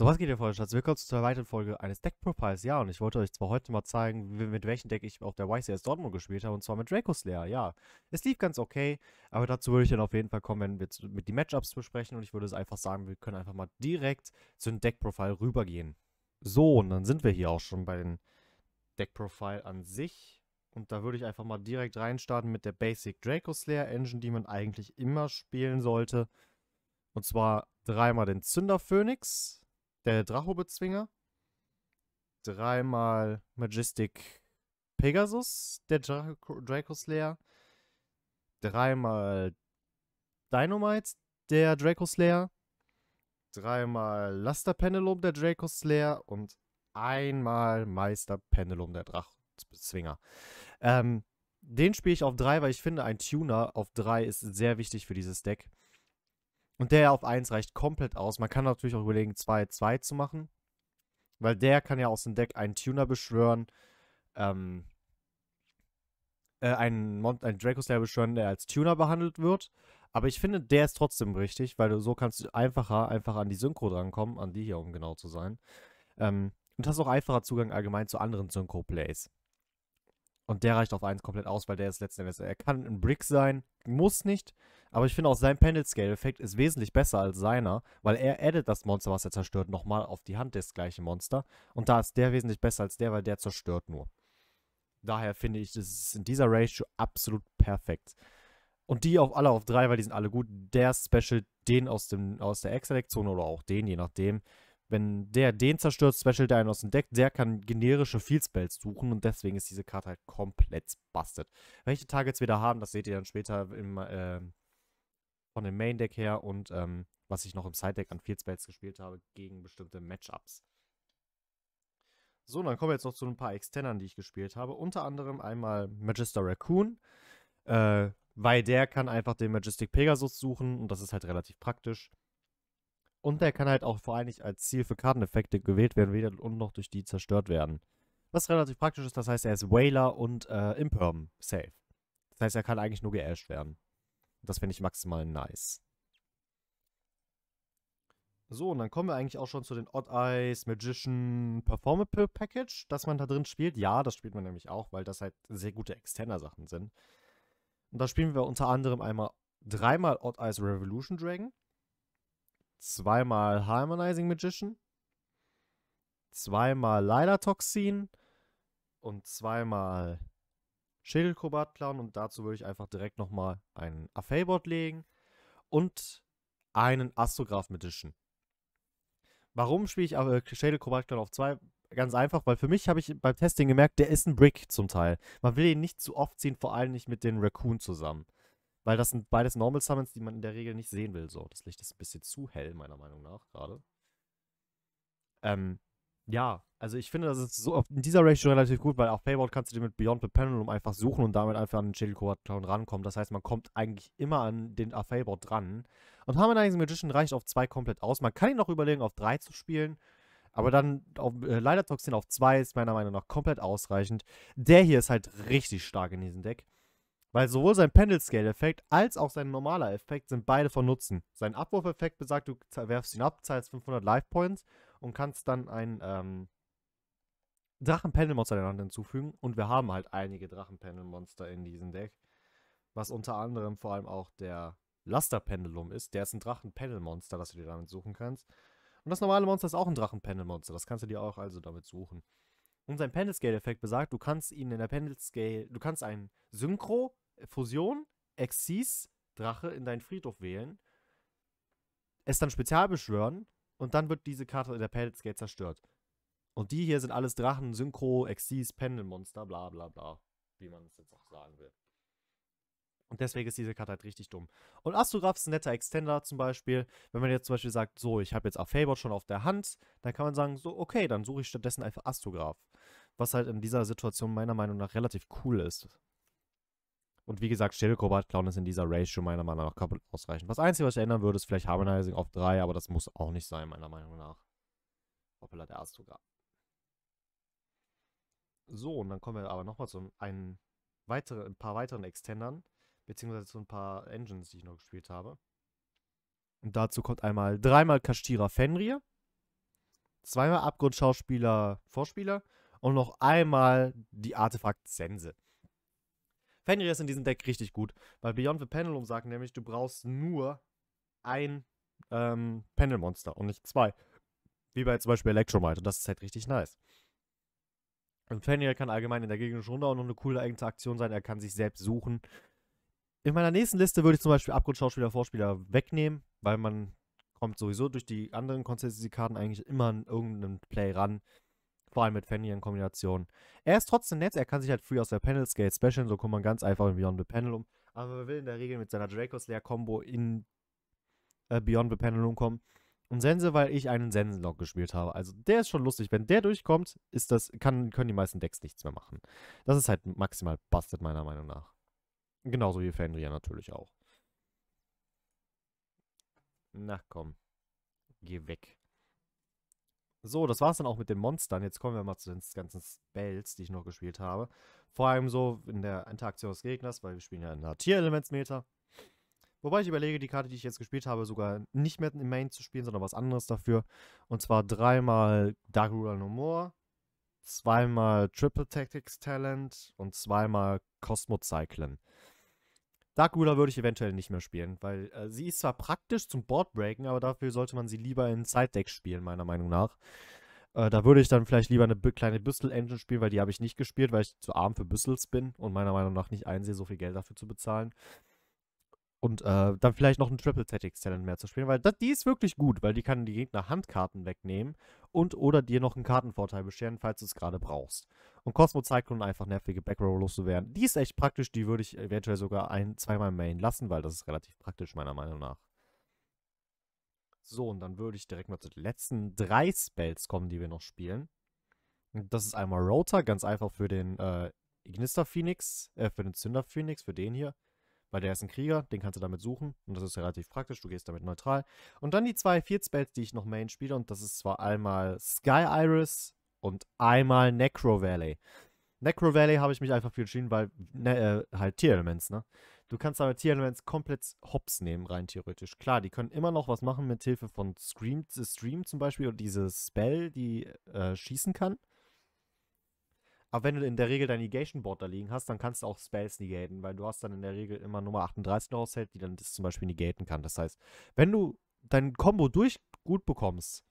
So, was geht ihr, vor, Schatz? Willkommen zur weiteren Folge eines Deck Profiles. Ja, und ich wollte euch zwar heute mal zeigen, mit welchem Deck ich auf der YCS Dortmund gespielt habe, und zwar mit Draco Slayer. Ja, es lief ganz okay, aber dazu würde ich dann auf jeden Fall kommen, wenn wir mit die Matchups besprechen. Und ich würde es einfach sagen, wir können einfach mal direkt zu dem Deck Profile rübergehen. So, und dann sind wir hier auch schon bei dem Deck Profile an sich. Und da würde ich einfach mal direkt reinstarten mit der Basic Draco Slayer Engine, die man eigentlich immer spielen sollte. Und zwar dreimal den Zünder Phoenix, der dracho Dreimal Majestic Pegasus, der Draco, Draco Slayer. Dreimal Dynamite, der Draco Slayer. Dreimal Luster Pendulum, der Draco Slayer. Und einmal Meister Pendulum, der Drachenzwinger. Ähm, den spiele ich auf 3, weil ich finde, ein Tuner auf 3 ist sehr wichtig für dieses Deck. Und der auf 1 reicht komplett aus. Man kann natürlich auch überlegen, 2-2 zu machen. Weil der kann ja aus dem Deck einen Tuner beschwören, ähm, äh, einen, Mon einen Dracoslayer beschwören, der als Tuner behandelt wird. Aber ich finde, der ist trotzdem richtig, weil du so kannst du einfacher, einfacher an die Synchro drankommen, an die hier, um genau zu sein. Ähm, und hast auch einfacher Zugang allgemein zu anderen Synchro-Plays. Und der reicht auf 1 komplett aus, weil der ist letzten Endes. Er kann ein Brick sein, muss nicht. Aber ich finde auch sein Pendel Scale Effekt ist wesentlich besser als seiner, weil er addet das Monster, was er zerstört, nochmal auf die Hand des gleichen Monster. Und da ist der wesentlich besser als der, weil der zerstört nur. Daher finde ich, das ist in dieser Ratio absolut perfekt. Und die auf alle auf 3, weil die sind alle gut. Der Special, den aus, dem, aus der Ex-Selektion oder auch den, je nachdem, wenn der den zerstört, Special der einen aus dem Deck, der kann generische Field Spells suchen und deswegen ist diese Karte halt komplett busted. Welche Targets wir da haben, das seht ihr dann später im, äh, von dem Main Deck her und ähm, was ich noch im Side Deck an Field Spells gespielt habe gegen bestimmte Matchups. So, dann kommen wir jetzt noch zu ein paar Extendern, die ich gespielt habe. Unter anderem einmal Magister Raccoon, äh, weil der kann einfach den Majestic Pegasus suchen und das ist halt relativ praktisch. Und der kann halt auch vor allem nicht als Ziel für Karteneffekte gewählt werden, weder und noch durch die zerstört werden. Was relativ praktisch ist, das heißt, er ist Wailer und äh, Imperm safe. Das heißt, er kann eigentlich nur geasht werden. Das finde ich maximal nice. So, und dann kommen wir eigentlich auch schon zu den Odd Eyes Magician Performable Package, das man da drin spielt. Ja, das spielt man nämlich auch, weil das halt sehr gute externer Sachen sind. Und da spielen wir unter anderem einmal dreimal Odd Eyes Revolution Dragon, zweimal Harmonizing Magician, zweimal Lila Toxin und zweimal Schädelkrobat klauen und dazu würde ich einfach direkt nochmal einen Affelbot legen und einen Astrograph Magician. Warum spiele ich äh, Schädelkrobat klauen auf zwei? Ganz einfach, weil für mich habe ich beim Testing gemerkt, der ist ein Brick zum Teil. Man will ihn nicht zu oft ziehen, vor allem nicht mit den Raccoon zusammen. Weil das sind beides Normal Summons, die man in der Regel nicht sehen will. So, das Licht ist ein bisschen zu hell, meiner Meinung nach, gerade. Ähm, ja, also ich finde, das ist so in dieser Ratio relativ gut, weil auf Payboard kannst du dir mit Beyond the Pendulum einfach suchen und damit einfach an den Chili town rankommen. Das heißt, man kommt eigentlich immer an den Payboard dran. Und Harmonizing Magician reicht auf zwei komplett aus. Man kann ihn noch überlegen, auf drei zu spielen. Aber dann auf äh, Leider Toxin auf zwei ist meiner Meinung nach komplett ausreichend. Der hier ist halt richtig stark in diesem Deck. Weil sowohl sein Pendel Scale Effekt als auch sein normaler Effekt sind beide von Nutzen. Sein Abwurfeffekt besagt, du werfst ihn ab, zahlst 500 Life Points und kannst dann ein ähm, Drachen-Pendel-Monster der Hand hinzufügen. Und wir haben halt einige Drachen-Pendel-Monster in diesem Deck. Was unter anderem vor allem auch der laster Lasterpendulum ist. Der ist ein Drachen-Pendel-Monster, das du dir damit suchen kannst. Und das normale Monster ist auch ein Drachen-Pendel-Monster. Das kannst du dir auch also damit suchen. Und sein Pendel Scale Effekt besagt, du kannst ihn in der Pendel Scale, du kannst einen Synchro, äh, Fusion, Exis, Drache in deinen Friedhof wählen, es dann spezial beschwören und dann wird diese Karte in der Pendel Scale zerstört. Und die hier sind alles Drachen, Synchro, Exis, Monster, bla bla bla, wie man es jetzt auch sagen will. Und deswegen ist diese Karte halt richtig dumm. Und Astrograph ist ein netter Extender zum Beispiel. Wenn man jetzt zum Beispiel sagt, so, ich habe jetzt auch Afeybot schon auf der Hand, dann kann man sagen, so, okay, dann suche ich stattdessen einfach Astrograph was halt in dieser Situation meiner Meinung nach relativ cool ist. Und wie gesagt, Shadow Cobalt Clown ist in dieser Ratio meiner Meinung nach komplett ausreichend. Das Einzige, was ich ändern würde, ist vielleicht Harmonizing auf 3, aber das muss auch nicht sein, meiner Meinung nach. Hoppala, der Arzt sogar. So, und dann kommen wir aber nochmal zu einem weitere, ein paar weiteren Extendern, beziehungsweise zu ein paar Engines, die ich noch gespielt habe. Und dazu kommt einmal dreimal Kastira Fenrir, zweimal Abgrundschauspieler Vorspieler und noch einmal die Artefakt-Sense. Fenrir ist in diesem Deck richtig gut, weil Beyond the Pendulum sagt nämlich, du brauchst nur ein ähm, Pendelmonster und nicht zwei. Wie bei zum Beispiel Electromite und das ist halt richtig nice. Und Fenrir kann allgemein in der gegnerischen Runde auch noch eine coole eigene Aktion sein. Er kann sich selbst suchen. In meiner nächsten Liste würde ich zum Beispiel Abgrundschauspieler, Vorspieler wegnehmen, weil man kommt sowieso durch die anderen Konzessionskarten eigentlich immer an irgendeinen Play ran, vor allem mit Fanny in Kombination. Er ist trotzdem nett, er kann sich halt früh aus der Panel Skate specialen, so kommt man ganz einfach in Beyond the Panel um. Aber man will in der Regel mit seiner Dracos Slayer Combo in äh, Beyond the Panel umkommen. Und Sense, weil ich einen Sensenlock gespielt habe. Also der ist schon lustig. Wenn der durchkommt, ist das, kann, können die meisten Decks nichts mehr machen. Das ist halt maximal busted, meiner Meinung nach. Genauso wie Fenrir natürlich auch. Na komm. Geh weg. So, das war's dann auch mit den Monstern. Jetzt kommen wir mal zu den ganzen Spells, die ich noch gespielt habe. Vor allem so in der Interaktion des Gegners, weil wir spielen ja in einer Tier-Elements-Meter. Wobei ich überlege, die Karte, die ich jetzt gespielt habe, sogar nicht mehr im Main zu spielen, sondern was anderes dafür. Und zwar dreimal Dark Ruler No More, zweimal Triple Tactics Talent und zweimal Cosmo Cyclen. Dark Ruler würde ich eventuell nicht mehr spielen, weil äh, sie ist zwar praktisch zum Boardbreaken, aber dafür sollte man sie lieber in side Deck spielen, meiner Meinung nach. Äh, da würde ich dann vielleicht lieber eine kleine Büstel-Engine spielen, weil die habe ich nicht gespielt, weil ich zu arm für Büstels bin und meiner Meinung nach nicht einsehe, so viel Geld dafür zu bezahlen. Und äh, dann vielleicht noch ein Triple Tactics Talent mehr zu spielen, weil das, die ist wirklich gut, weil die kann die Gegner Handkarten wegnehmen und oder dir noch einen Kartenvorteil bescheren, falls du es gerade brauchst. Und Cosmo Cyclone einfach nervige Backrow loszuwerden. Die ist echt praktisch, die würde ich eventuell sogar ein, zweimal main lassen, weil das ist relativ praktisch meiner Meinung nach. So, und dann würde ich direkt mal zu den letzten drei Spells kommen, die wir noch spielen. Das ist einmal Rota, ganz einfach für den äh, Ignister Phoenix, äh, für den Zünder Phoenix, für den hier. Weil der ist ein Krieger, den kannst du damit suchen und das ist relativ praktisch, du gehst damit neutral. Und dann die zwei Field Spells, die ich noch main spiele und das ist zwar einmal Sky Iris und einmal Necro Valley. Necro Valley habe ich mich einfach für entschieden, weil ne, äh, halt Tierelements, ne? Du kannst aber Tier-Elements komplett hops nehmen, rein theoretisch. Klar, die können immer noch was machen mit Hilfe von Scream, äh, Stream zum Beispiel und diese Spell, die äh, schießen kann. Aber wenn du in der Regel dein Negation Board da liegen hast, dann kannst du auch Spells negaten, weil du hast dann in der Regel immer Nummer 38 noch aushält, die dann das zum Beispiel negaten kann. Das heißt, wenn du dein Combo durch gut bekommst,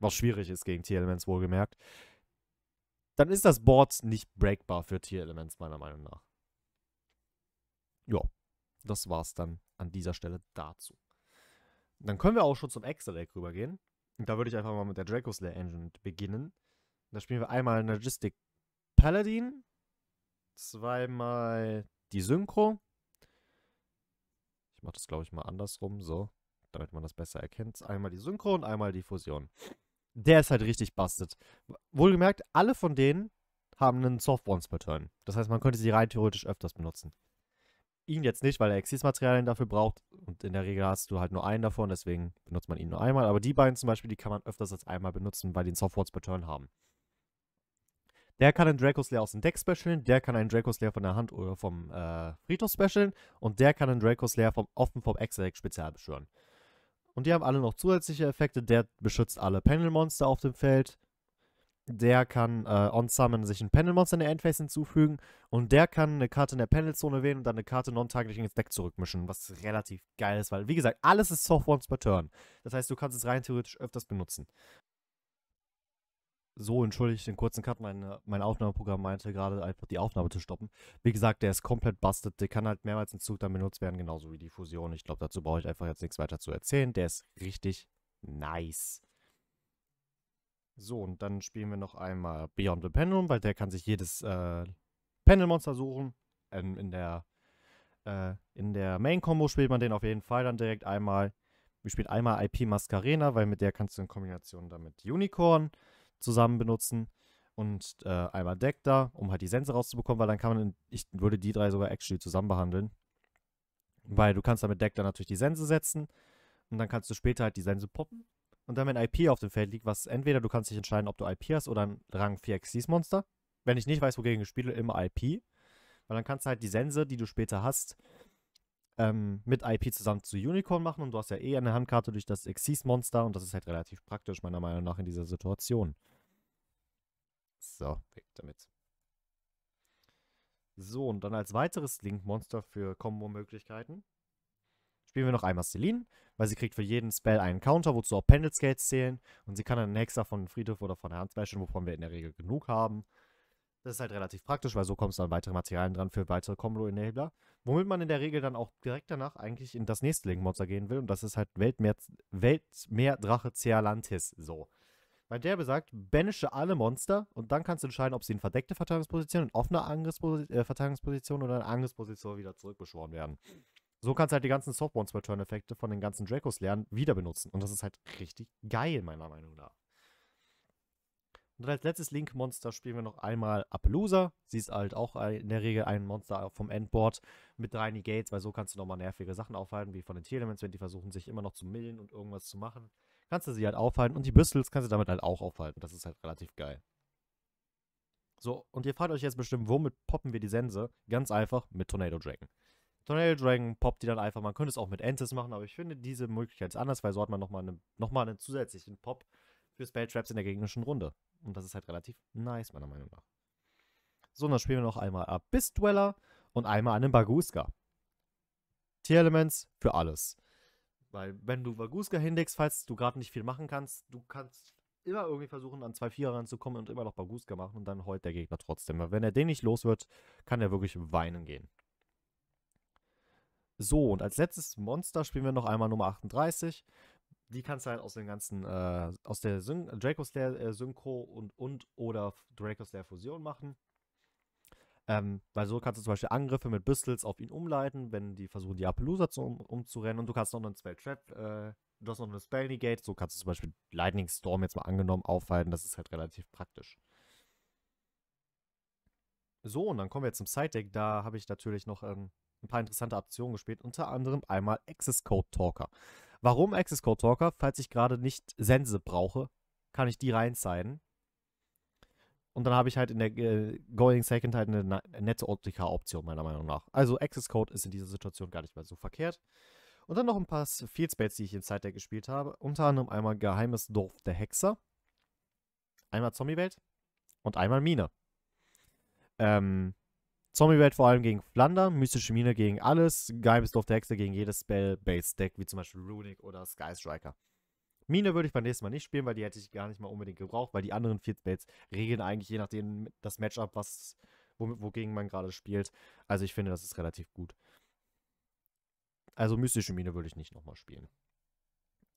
was schwierig ist gegen tier elements wohlgemerkt, dann ist das Board nicht breakbar für Tier-Elements, meiner Meinung nach. Ja, das war's dann an dieser Stelle dazu. Dann können wir auch schon zum Excel-Deck rübergehen. Und da würde ich einfach mal mit der Draco Slayer Engine beginnen. Da spielen wir einmal Energistic Paladin, zweimal die Synchro. Ich mache das, glaube ich, mal andersrum, so, damit man das besser erkennt. Einmal die Synchro und einmal die Fusion der ist halt richtig bastet. Wohlgemerkt, alle von denen haben einen Soft softbones Turn. Das heißt, man könnte sie rein theoretisch öfters benutzen. Ihn jetzt nicht, weil er Exis-Materialien dafür braucht und in der Regel hast du halt nur einen davon, deswegen benutzt man ihn nur einmal. Aber die beiden zum Beispiel, die kann man öfters als einmal benutzen, weil die einen Soft softbones Turn haben. Der kann einen Draco Slayer aus dem Deck specialen, der kann einen Draco Slayer von der Hand oder vom äh, Friedhof specialen und der kann einen Draco Slayer vom, offen vom Exec spezial beschwören. Und die haben alle noch zusätzliche Effekte. Der beschützt alle Panel-Monster auf dem Feld. Der kann äh, on-summon sich ein Panel-Monster in der Endphase hinzufügen. Und der kann eine Karte in der Panel-Zone wählen und dann eine Karte non taglich ins Deck zurückmischen. Was relativ geil ist, weil, wie gesagt, alles ist soft once per turn. Das heißt, du kannst es rein theoretisch öfters benutzen. So, entschuldigt den kurzen Cut. Mein, mein Aufnahmeprogramm meinte gerade einfach die Aufnahme zu stoppen. Wie gesagt, der ist komplett busted. Der kann halt mehrmals in Zug dann benutzt werden, genauso wie die Fusion. Ich glaube, dazu brauche ich einfach jetzt nichts weiter zu erzählen. Der ist richtig nice. So, und dann spielen wir noch einmal Beyond the Pendulum, weil der kann sich jedes äh, Pendelmonster suchen. Ähm, in der, äh, der Main-Combo spielt man den auf jeden Fall dann direkt einmal. Wir spielen einmal IP Mascarena, weil mit der kannst du in Kombination damit mit Unicorn zusammen benutzen und äh, einmal Deck da, um halt die Sense rauszubekommen, weil dann kann man, ich würde die drei sogar actually zusammen behandeln, weil du kannst damit Deck dann natürlich die Sense setzen und dann kannst du später halt die Sense poppen und dann wenn IP auf dem Feld liegt, was entweder du kannst dich entscheiden, ob du IP hast oder ein Rang 4 Xyz Monster, wenn ich nicht weiß, wogegen ich spiele, immer IP, weil dann kannst du halt die Sense, die du später hast, ähm, mit IP zusammen zu Unicorn machen und du hast ja eh eine Handkarte durch das Xyz Monster und das ist halt relativ praktisch meiner Meinung nach in dieser Situation. So, weg damit. So, und dann als weiteres Link-Monster für Combo-Möglichkeiten spielen wir noch einmal Celine, weil sie kriegt für jeden Spell einen Counter, wozu auch Pendel Skates zählen. Und sie kann einen Hexer von Friedhof oder von der Hand bashen, wovon wir in der Regel genug haben. Das ist halt relativ praktisch, weil so kommst du an weitere Materialien dran für weitere Combo-Enabler. Womit man in der Regel dann auch direkt danach eigentlich in das nächste Link-Monster gehen will. Und das ist halt Weltmeer, Weltmeerdrache Cealantis. So. Weil der besagt, banische alle Monster und dann kannst du entscheiden, ob sie in verdeckte Verteidigungsposition, in offene Angriffspos äh, Verteidigungsposition oder in Angriffsposition wieder zurückbeschworen werden. So kannst du halt die ganzen Softbones Return Effekte von den ganzen Dracos lernen, wieder benutzen. Und das ist halt richtig geil, meiner Meinung nach. Und als letztes Link-Monster spielen wir noch einmal Appaloosa. Sie ist halt auch in der Regel ein Monster vom Endboard mit drei Negates, weil so kannst du nochmal nervige Sachen aufhalten, wie von den T-Elements, wenn die versuchen, sich immer noch zu millen und irgendwas zu machen kannst du sie halt aufhalten und die Büstels kannst du damit halt auch aufhalten. Das ist halt relativ geil. So, und ihr fragt euch jetzt bestimmt, womit poppen wir die Sense? Ganz einfach mit Tornado Dragon. Tornado Dragon poppt die dann einfach. Man könnte es auch mit Entes machen, aber ich finde diese Möglichkeit ist anders, weil so hat man nochmal eine, noch einen zusätzlichen Pop für Spell Traps in der gegnerischen Runde. Und das ist halt relativ nice, meiner Meinung nach. So, und dann spielen wir noch einmal Abyss Dweller und einmal einen Baguska. Tier-Elements für alles. Weil wenn du Vaguska hinlegst, falls du gerade nicht viel machen kannst, du kannst immer irgendwie versuchen, an zwei Vierer ranzukommen und immer noch Vaguska machen und dann heult der Gegner trotzdem. Weil wenn er den nicht los wird, kann er wirklich weinen gehen. So, und als letztes Monster spielen wir noch einmal Nummer 38. Die kannst du halt aus den ganzen, äh, aus der Syn Dracoslayer äh, Synchro und, und oder Slayer Fusion machen. Ähm, weil so kannst du zum Beispiel Angriffe mit Pistols auf ihn umleiten, wenn die versuchen, die Appaloosa zu, um, umzurennen. Und du kannst noch einen Spell Trap, äh, du hast noch eine Spell Negate. So kannst du zum Beispiel Lightning Storm jetzt mal angenommen aufhalten. Das ist halt relativ praktisch. So, und dann kommen wir jetzt zum Side-Deck. Da habe ich natürlich noch ähm, ein paar interessante Optionen gespielt. Unter anderem einmal Access Code Talker. Warum Access Code Talker? Falls ich gerade nicht Sense brauche, kann ich die reinzeigen. Und dann habe ich halt in der äh, Going Second halt eine nette OTK-Option, meiner Meinung nach. Also Access Code ist in dieser Situation gar nicht mehr so verkehrt. Und dann noch ein paar Field Spades, die ich im Zeitdeck gespielt habe. Unter anderem einmal Geheimes Dorf der Hexer, einmal Zombie-Welt und einmal Mine. Ähm, Zombie-Welt vor allem gegen Flander, mystische Mine gegen alles, Geheimes Dorf der Hexer gegen jedes Spell-Based-Deck, wie zum Beispiel Runic oder Sky Striker. Mine würde ich beim nächsten Mal nicht spielen, weil die hätte ich gar nicht mal unbedingt gebraucht, weil die anderen vier Spells regeln eigentlich je nachdem das Matchup, was, wogegen man gerade spielt. Also ich finde, das ist relativ gut. Also mystische Mine würde ich nicht nochmal spielen.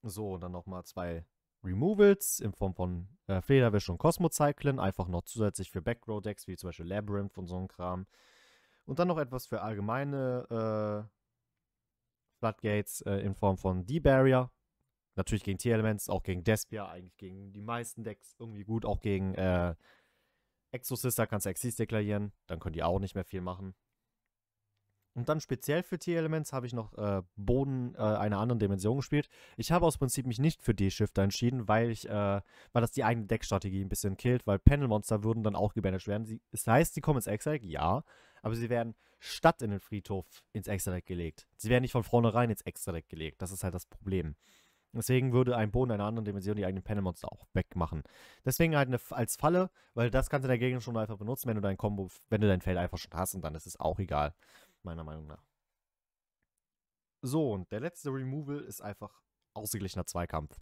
So, und dann nochmal zwei Removals in Form von äh, Flederwisch und Cosmo-Cyclen. Einfach noch zusätzlich für Backrow-Decks, wie zum Beispiel Labyrinth und so ein Kram. Und dann noch etwas für allgemeine äh, Floodgates äh, in Form von D-Barrier, natürlich gegen Tier-Elements, auch gegen Despia, eigentlich gegen die meisten Decks irgendwie gut, auch gegen äh, Exorcister kannst du Exis deklarieren, dann können die auch nicht mehr viel machen. Und dann speziell für Tier-Elements habe ich noch äh, Boden äh, einer anderen Dimension gespielt. Ich habe aus Prinzip mich nicht für D-Shifter entschieden, weil ich, äh, weil das die eigene Deckstrategie ein bisschen killt, weil Panelmonster würden dann auch gebannt werden. Sie, das heißt, sie kommen ins Exile, ja, aber sie werden statt in den Friedhof ins Extra-Deck gelegt. Sie werden nicht von vornherein ins Extra-Deck gelegt. Das ist halt das Problem. Deswegen würde ein Boden einer anderen Dimension die eigenen Panelmonster auch wegmachen. Deswegen halt eine, als Falle, weil das kannst du der Gegner schon einfach benutzen, wenn du dein Combo, wenn du dein Feld einfach schon hast und dann ist es auch egal, meiner Meinung nach. So, und der letzte Removal ist einfach ausgeglichener Zweikampf.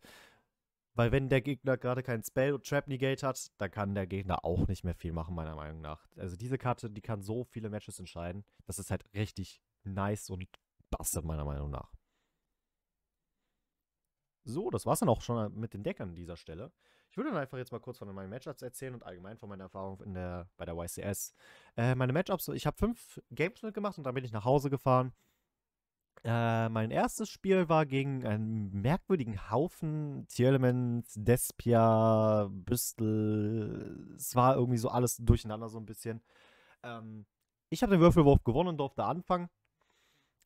Weil wenn der Gegner gerade keinen Spell und Trap Negate hat, dann kann der Gegner auch nicht mehr viel machen, meiner Meinung nach. Also diese Karte, die kann so viele Matches entscheiden. Das ist halt richtig nice und bastard, meiner Meinung nach. So, das war es dann auch schon äh, mit den Deckern an dieser Stelle. Ich würde dann einfach jetzt mal kurz von meinen Matchups erzählen und allgemein von meiner Erfahrung in der, bei der YCS. Äh, meine Matchups, ich habe fünf Games mitgemacht und dann bin ich nach Hause gefahren. Äh, mein erstes Spiel war gegen einen merkwürdigen Haufen Tier-Elements, Despia, Büstel. Es war irgendwie so alles durcheinander so ein bisschen. Ähm, ich habe den Würfelwurf gewonnen und durfte anfangen.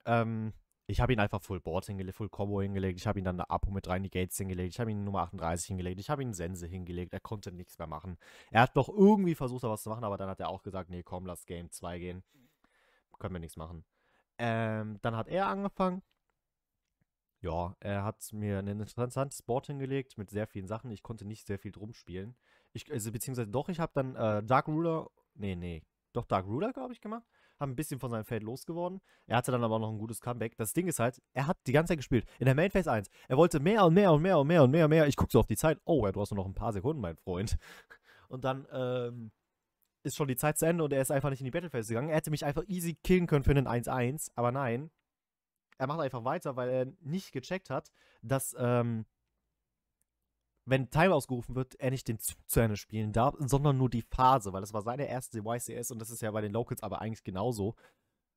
Ähm, ich habe ihn einfach Full Board hingelegt, Full Combo hingelegt. Ich habe ihn dann eine Apo mit rein die Gates hingelegt. Ich habe ihn Nummer 38 hingelegt. Ich habe ihn Sense hingelegt. Er konnte nichts mehr machen. Er hat doch irgendwie versucht, da was zu machen, aber dann hat er auch gesagt: Nee, komm, lass Game 2 gehen. Können wir nichts machen. Ähm, dann hat er angefangen. Ja, er hat mir ein interessantes Board hingelegt mit sehr vielen Sachen. Ich konnte nicht sehr viel drum spielen. Ich, also, beziehungsweise doch, ich habe dann äh, Dark Ruler. Nee, nee. Doch, Dark Ruler, glaube ich, gemacht haben ein bisschen von seinem Feld losgeworden. Er hatte dann aber noch ein gutes Comeback. Das Ding ist halt, er hat die ganze Zeit gespielt. In der Main Phase 1. Er wollte mehr und mehr und mehr und mehr und mehr und mehr. Ich gucke so auf die Zeit. Oh, ja, du hast nur noch ein paar Sekunden, mein Freund. Und dann ähm, ist schon die Zeit zu Ende und er ist einfach nicht in die Battle Phase gegangen. Er hätte mich einfach easy killen können für einen 1-1. Aber nein, er macht einfach weiter, weil er nicht gecheckt hat, dass ähm, wenn Time ausgerufen wird, er nicht den Zug zu Ende spielen darf, sondern nur die Phase, weil das war seine erste YCS und das ist ja bei den Locals aber eigentlich genauso.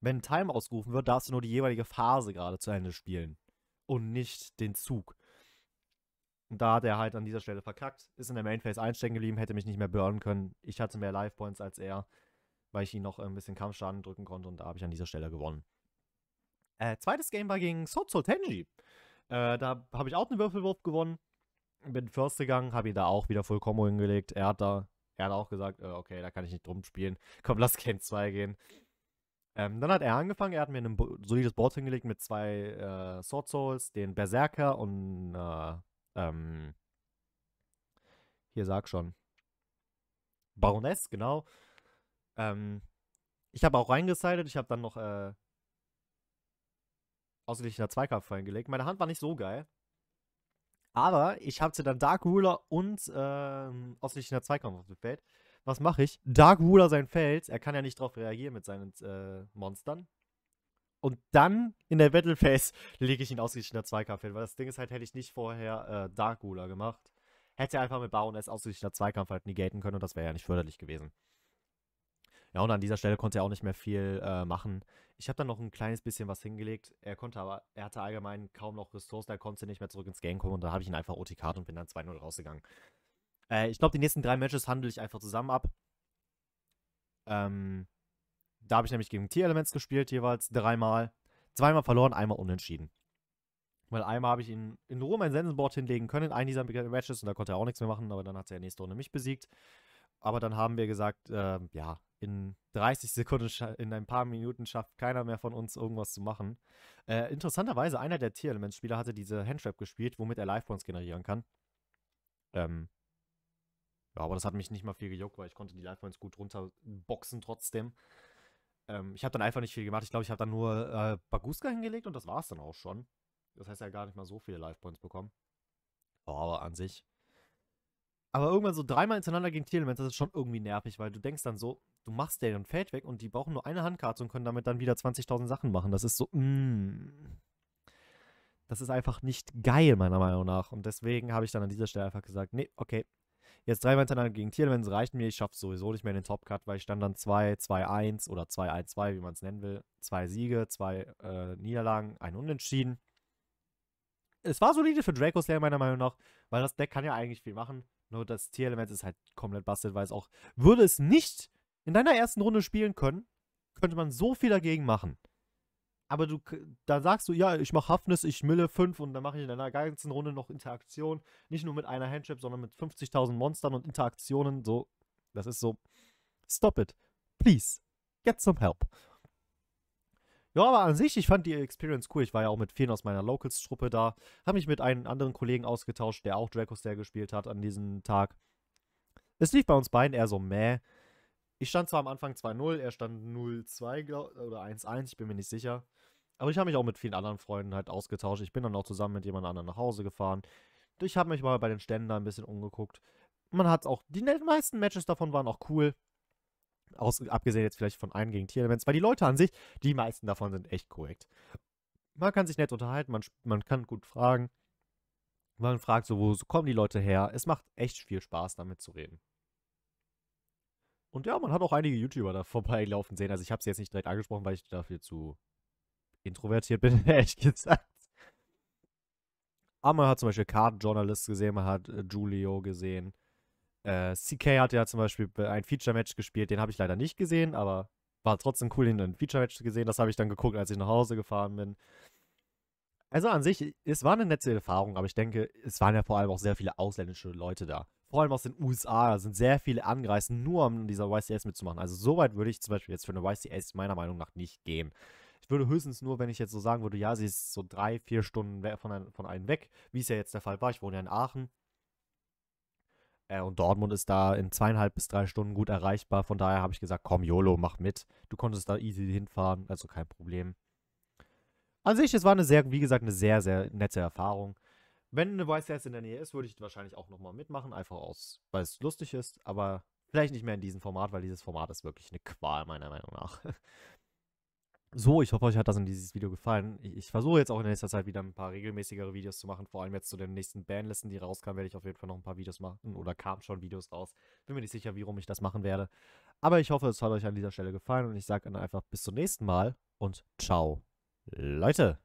Wenn Time ausgerufen wird, darfst du nur die jeweilige Phase gerade zu Ende spielen und nicht den Zug. Und da hat er halt an dieser Stelle verkackt, ist in der Mainphase einstecken geblieben, hätte mich nicht mehr burnen können. Ich hatte mehr Life Points als er, weil ich ihn noch äh, ein bisschen Kampfschaden drücken konnte und da habe ich an dieser Stelle gewonnen. Äh, zweites Game war gegen Sozo Tenji. Äh, da habe ich auch einen Würfelwurf gewonnen bin First gegangen, habe ihn da auch wieder voll Combo hingelegt. Er hat da, er hat auch gesagt, äh, okay, da kann ich nicht drum spielen. Komm, lass Game 2 gehen. Ähm, dann hat er angefangen, er hat mir ein solides Board hingelegt mit zwei äh, Sword Souls, den Berserker und äh, ähm, hier sag schon. Baroness, genau. Ähm, ich habe auch reingesidet, ich habe dann noch äh, ausgeglichener Zweikampf reingelegt. Meine Hand war nicht so geil. Aber ich hatte dann Dark Ruler und ähm, offensichtlicher Zweikampf auf dem Feld. Was mache ich? Dark Ruler sein Feld, Er kann ja nicht drauf reagieren mit seinen äh, Monstern. Und dann in der Battle Phase lege ich ihn ausgeglichener Zweikampf hin. Weil das Ding ist halt, hätte ich nicht vorher äh, Dark Ruler gemacht, hätte er einfach mit Baroness ausgeglichener Zweikampf halt negaten können und das wäre ja nicht förderlich gewesen. Ja, und an dieser Stelle konnte er auch nicht mehr viel äh, machen. Ich habe dann noch ein kleines bisschen was hingelegt. Er konnte aber, er hatte allgemein kaum noch Ressourcen, er konnte nicht mehr zurück ins Game kommen und da habe ich ihn einfach OTK und bin dann 2-0 rausgegangen. Äh, ich glaube, die nächsten drei Matches handle ich einfach zusammen ab. Ähm, da habe ich nämlich gegen Tier-Elements gespielt, jeweils dreimal. Zweimal verloren, einmal unentschieden. Weil einmal habe ich ihn in Ruhe mein Sensenboard hinlegen können in einem dieser Matches und da konnte er auch nichts mehr machen, aber dann hat er nächste Runde mich besiegt. Aber dann haben wir gesagt, äh, ja, in 30 Sekunden, in ein paar Minuten schafft keiner mehr von uns irgendwas zu machen. Äh, interessanterweise, einer der Tier-Elements-Spieler hatte diese Handtrap gespielt, womit er Livepoints generieren kann. Ähm, ja, aber das hat mich nicht mal viel gejuckt, weil ich konnte die Livepoints gut runterboxen trotzdem. Ähm, ich habe dann einfach nicht viel gemacht. Ich glaube, ich habe dann nur äh, Baguska hingelegt und das war es dann auch schon. Das heißt, ja gar nicht mal so viele Lifepoints bekommen. Oh, aber an sich aber irgendwann so dreimal hintereinander gegen Tierlements, das ist schon irgendwie nervig, weil du denkst dann so, du machst deren fällt weg und die brauchen nur eine Handkarte und können damit dann wieder 20.000 Sachen machen. Das ist so, mm, das ist einfach nicht geil, meiner Meinung nach. Und deswegen habe ich dann an dieser Stelle einfach gesagt, nee, okay, jetzt dreimal hintereinander gegen Tierlements reicht mir, ich schaffe sowieso nicht mehr in den Top-Cut, weil ich stand dann 2, 2, 1 oder 2, 1, 2, wie man es nennen will. Zwei Siege, zwei äh, Niederlagen, ein Unentschieden. Es war solide für Dracos Lair, meiner Meinung nach, weil das Deck kann ja eigentlich viel machen. Nur das Tier-Element ist halt komplett bastelt, weil es auch. Würde es nicht in deiner ersten Runde spielen können, könnte man so viel dagegen machen. Aber du, da sagst du, ja, ich mache Hafnis, ich mille 5 und dann mache ich in deiner ganzen Runde noch Interaktion. Nicht nur mit einer Handship, sondern mit 50.000 Monstern und Interaktionen. So, das ist so. Stop it. Please. Get some help. Ja, aber an sich, ich fand die Experience cool. Ich war ja auch mit vielen aus meiner Locals-Truppe da. Habe mich mit einem anderen Kollegen ausgetauscht, der auch Draco Stair gespielt hat an diesem Tag. Es lief bei uns beiden eher so mäh. Ich stand zwar am Anfang 2-0, er stand 0-2 oder 1-1, ich bin mir nicht sicher. Aber ich habe mich auch mit vielen anderen Freunden halt ausgetauscht. Ich bin dann auch zusammen mit jemand anderem nach Hause gefahren. Ich habe mich mal bei den Ständen da ein bisschen umgeguckt. Man hat auch, die meisten Matches davon waren auch cool. Aus, abgesehen jetzt vielleicht von einem gegen tier events weil die Leute an sich, die meisten davon sind echt korrekt. Man kann sich nett unterhalten, man, man kann gut fragen. Man fragt so, wo kommen die Leute her? Es macht echt viel Spaß, damit zu reden. Und ja, man hat auch einige YouTuber da vorbeilaufen sehen. Also ich habe sie jetzt nicht direkt angesprochen, weil ich dafür zu introvertiert bin, ehrlich gesagt. Aber man hat zum Beispiel Kartenjournalist gesehen, man hat äh, Julio gesehen. Äh, CK hat ja zum Beispiel ein Feature-Match gespielt, den habe ich leider nicht gesehen, aber war trotzdem cool, ihn ein Feature-Match zu gesehen. Das habe ich dann geguckt, als ich nach Hause gefahren bin. Also an sich, es war eine nette Erfahrung, aber ich denke, es waren ja vor allem auch sehr viele ausländische Leute da. Vor allem aus den USA sind sehr viele angereist, nur um dieser YCS mitzumachen. Also so weit würde ich zum Beispiel jetzt für eine YCS meiner Meinung nach nicht gehen. Ich würde höchstens nur, wenn ich jetzt so sagen würde, ja, sie ist so drei, vier Stunden von, ein, von einem weg, wie es ja jetzt der Fall war. Ich wohne ja in Aachen. Äh, und Dortmund ist da in zweieinhalb bis drei Stunden gut erreichbar. Von daher habe ich gesagt, komm, YOLO, mach mit. Du konntest da easy hinfahren, also kein Problem. An sich, es war eine sehr, wie gesagt, eine sehr, sehr nette Erfahrung. Wenn eine Weiße in der Nähe ist, würde ich wahrscheinlich auch nochmal mitmachen, einfach aus, weil es lustig ist, aber vielleicht nicht mehr in diesem Format, weil dieses Format ist wirklich eine Qual, meiner Meinung nach. So, ich hoffe, euch hat das in dieses Video gefallen. Ich, ich versuche jetzt auch in nächster Zeit wieder ein paar regelmäßigere Videos zu machen. Vor allem jetzt zu den nächsten Bandlisten, die rauskamen, werde ich auf jeden Fall noch ein paar Videos machen. Oder kamen schon Videos raus. Bin mir nicht sicher, wie rum ich das machen werde. Aber ich hoffe, es hat euch an dieser Stelle gefallen. Und ich sage dann einfach bis zum nächsten Mal und ciao. Leute!